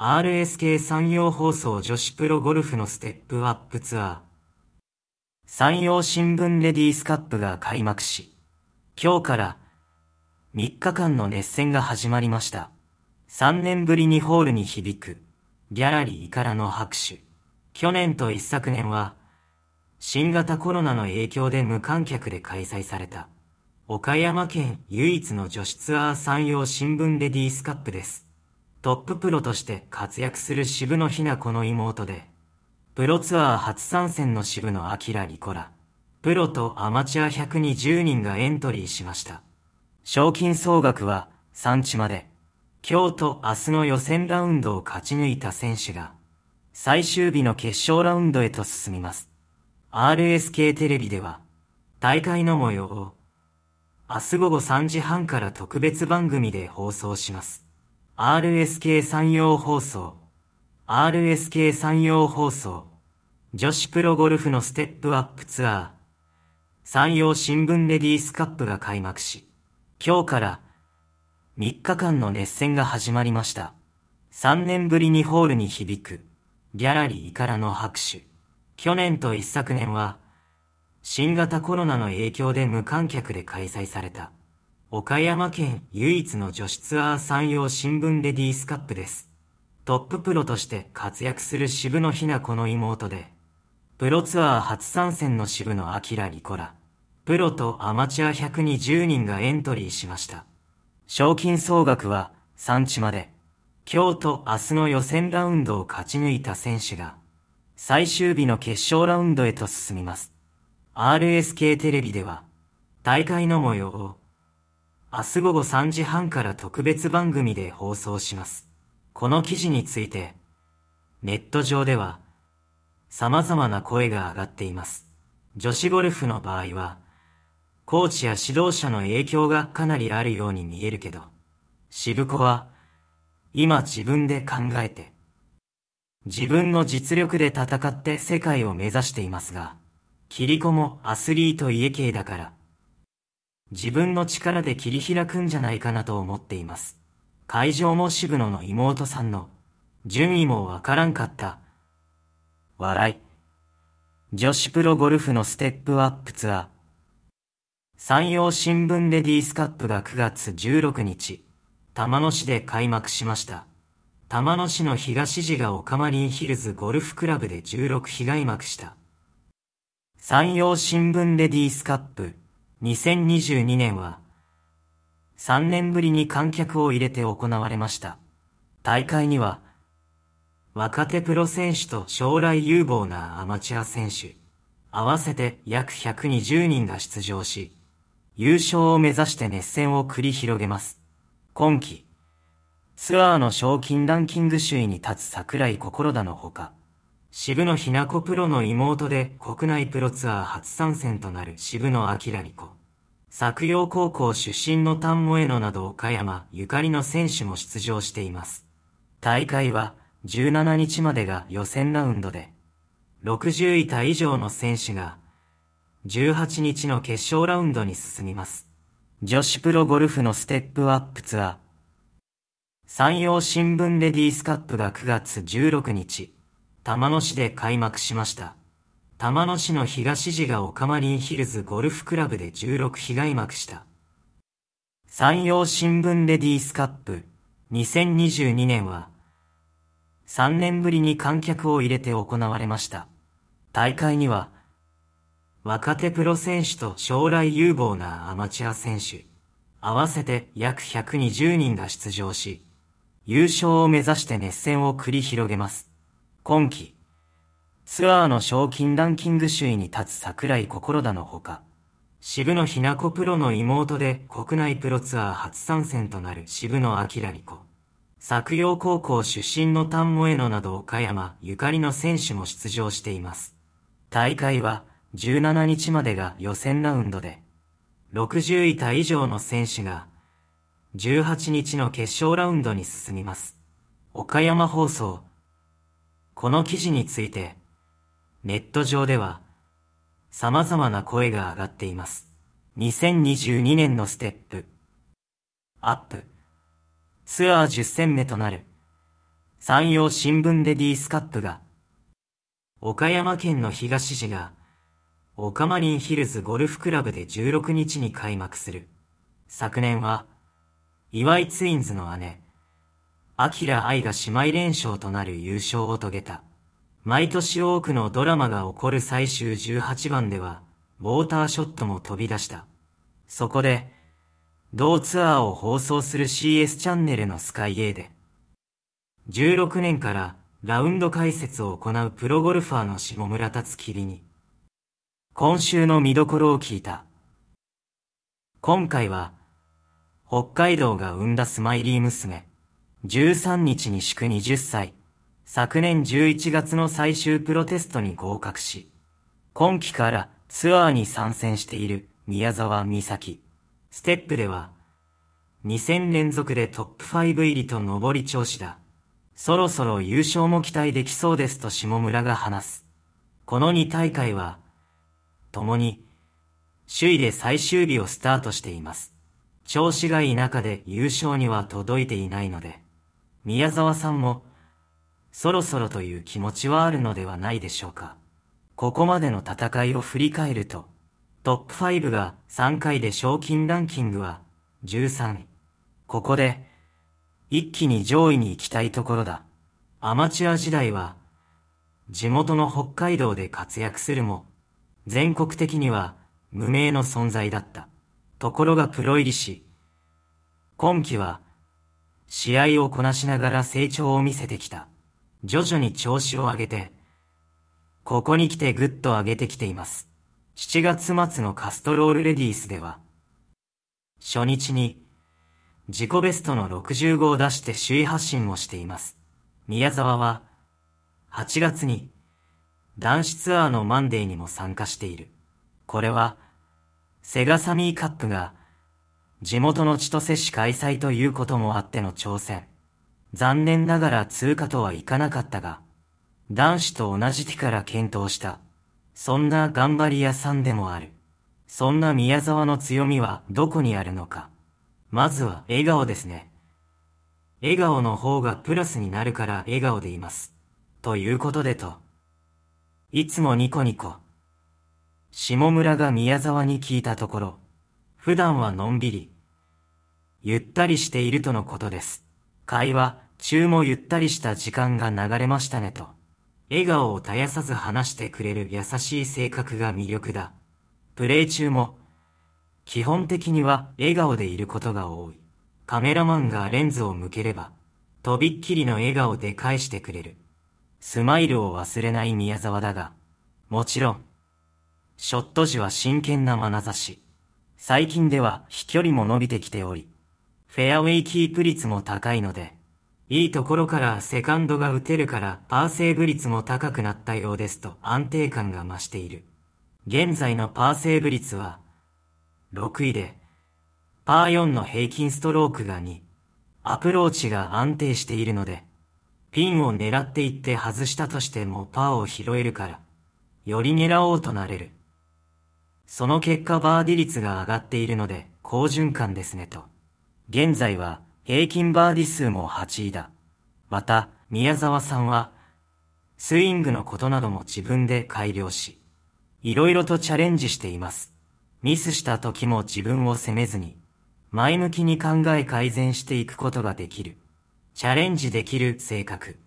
RSK 山陽放送女子プロゴルフのステップアップツアー。山陽新聞レディースカップが開幕し、今日から3日間の熱戦が始まりました。3年ぶりにホールに響く、ギャラリーからの拍手。去年と一昨年は、新型コロナの影響で無観客で開催された、岡山県唯一の女子ツアー山陽新聞レディースカップです。トッププロとして活躍する渋野ひな子の妹で、プロツアー初参戦の渋野明リコラ、プロとアマチュア120人がエントリーしました。賞金総額は産地まで、今日と明日の予選ラウンドを勝ち抜いた選手が、最終日の決勝ラウンドへと進みます。RSK テレビでは、大会の模様を、明日午後3時半から特別番組で放送します。RSK 山陽放送。RSK 山陽放送。女子プロゴルフのステップアップツアー。山陽新聞レディースカップが開幕し、今日から3日間の熱戦が始まりました。3年ぶりにホールに響く、ギャラリーからの拍手。去年と一昨年は、新型コロナの影響で無観客で開催された。岡山県唯一の女子ツアー山陽新聞レディースカップです。トッププロとして活躍する渋野ひな子の妹で、プロツアー初参戦の渋野明リコラ、プロとアマチュア120人がエントリーしました。賞金総額は3地まで、今日と明日の予選ラウンドを勝ち抜いた選手が、最終日の決勝ラウンドへと進みます。RSK テレビでは、大会の模様を、明日午後3時半から特別番組で放送します。この記事について、ネット上では、様々な声が上がっています。女子ゴルフの場合は、コーチや指導者の影響がかなりあるように見えるけど、渋子は、今自分で考えて、自分の実力で戦って世界を目指していますが、キリコもアスリート家系だから、自分の力で切り開くんじゃないかなと思っています。会場も渋野の妹さんの、順位もわからんかった。笑い。女子プロゴルフのステップアップツアー。山陽新聞レディースカップが9月16日、玉野市で開幕しました。玉野市の東寺がオカマリンヒルズゴルフクラブで16被害幕した。山陽新聞レディースカップ。2022年は、3年ぶりに観客を入れて行われました。大会には、若手プロ選手と将来有望なアマチュア選手、合わせて約120人が出場し、優勝を目指して熱戦を繰り広げます。今季、ツアーの賞金ランキング首位に立つ桜井心田のほか、渋野日向子プロの妹で国内プロツアー初参戦となる渋野明美子。作陽高校出身の丹萌野など岡山ゆかりの選手も出場しています。大会は17日までが予選ラウンドで、60位以上の選手が18日の決勝ラウンドに進みます。女子プロゴルフのステップアップツアー。山陽新聞レディースカップが9月16日。玉野市で開幕しました。玉野市の東寺が岡マリンヒルズゴルフクラブで16被害幕した。山陽新聞レディースカップ2022年は3年ぶりに観客を入れて行われました。大会には若手プロ選手と将来有望なアマチュア選手合わせて約120人が出場し優勝を目指して熱戦を繰り広げます。今季、ツアーの賞金ランキング首位に立つ桜井心田のほか、渋野日向子プロの妹で国内プロツアー初参戦となる渋野明美子。作陽高校出身の丹萌野など岡山ゆかりの選手も出場しています。大会は17日までが予選ラウンドで、60位タ以上の選手が18日の決勝ラウンドに進みます。岡山放送この記事について、ネット上では、様々な声が上がっています。2022年のステップ。アップ。ツアー10戦目となる。山陽新聞レディースカップが、岡山県の東市が、岡マリンヒルズゴルフクラブで16日に開幕する。昨年は、岩井ツインズの姉、ラ愛が姉妹連勝となる優勝を遂げた。毎年多くのドラマが起こる最終18番では、ウォーターショットも飛び出した。そこで、同ツアーを放送する CS チャンネルのスカイ A で、16年からラウンド解説を行うプロゴルファーの下村達切に、今週の見どころを聞いた。今回は、北海道が生んだスマイリー娘、13日に祝20歳、昨年11月の最終プロテストに合格し、今期からツアーに参戦している宮沢美咲。ステップでは、2戦連続でトップ5入りと上り調子だ。そろそろ優勝も期待できそうですと下村が話す。この2大会は、共に、首位で最終日をスタートしています。調子がいい中で優勝には届いていないので。宮沢さんも、そろそろという気持ちはあるのではないでしょうか。ここまでの戦いを振り返ると、トップ5が3回で賞金ランキングは13位。ここで、一気に上位に行きたいところだ。アマチュア時代は、地元の北海道で活躍するも、全国的には無名の存在だった。ところがプロ入りし、今季は試合をこなしながら成長を見せてきた。徐々に調子を上げて、ここに来てぐっと上げてきています。7月末のカストロールレディースでは、初日に、自己ベストの65を出して首位発進をしています。宮沢は、8月に、男子ツアーのマンデーにも参加している。これは、セガサミーカップが、地元の千歳市開催ということもあっての挑戦。残念ながら通過とはいかなかったが、男子と同じ手から検討した。そんな頑張り屋さんでもある。そんな宮沢の強みはどこにあるのか。まずは笑顔ですね。笑顔の方がプラスになるから笑顔でいます。ということでと。いつもニコニコ。下村が宮沢に聞いたところ、普段はのんびり、ゆったりしているとのことです。会話中もゆったりした時間が流れましたねと、笑顔を絶やさず話してくれる優しい性格が魅力だ。プレイ中も、基本的には笑顔でいることが多い。カメラマンがレンズを向ければ、とびっきりの笑顔で返してくれる。スマイルを忘れない宮沢だが、もちろん、ショット時は真剣な眼差し。最近では飛距離も伸びてきており、フェアウェイキープ率も高いので、いいところからセカンドが打てるからパーセーブ率も高くなったようですと安定感が増している。現在のパーセーブ率は、6位で、パー4の平均ストロークが2、アプローチが安定しているので、ピンを狙っていって外したとしてもパーを拾えるから、より狙おうとなれる。その結果バーディ率が上がっているので、好循環ですねと。現在は平均バーディ数も8位だ。また、宮沢さんは、スイングのことなども自分で改良し、いろいろとチャレンジしています。ミスした時も自分を責めずに、前向きに考え改善していくことができる。チャレンジできる性格。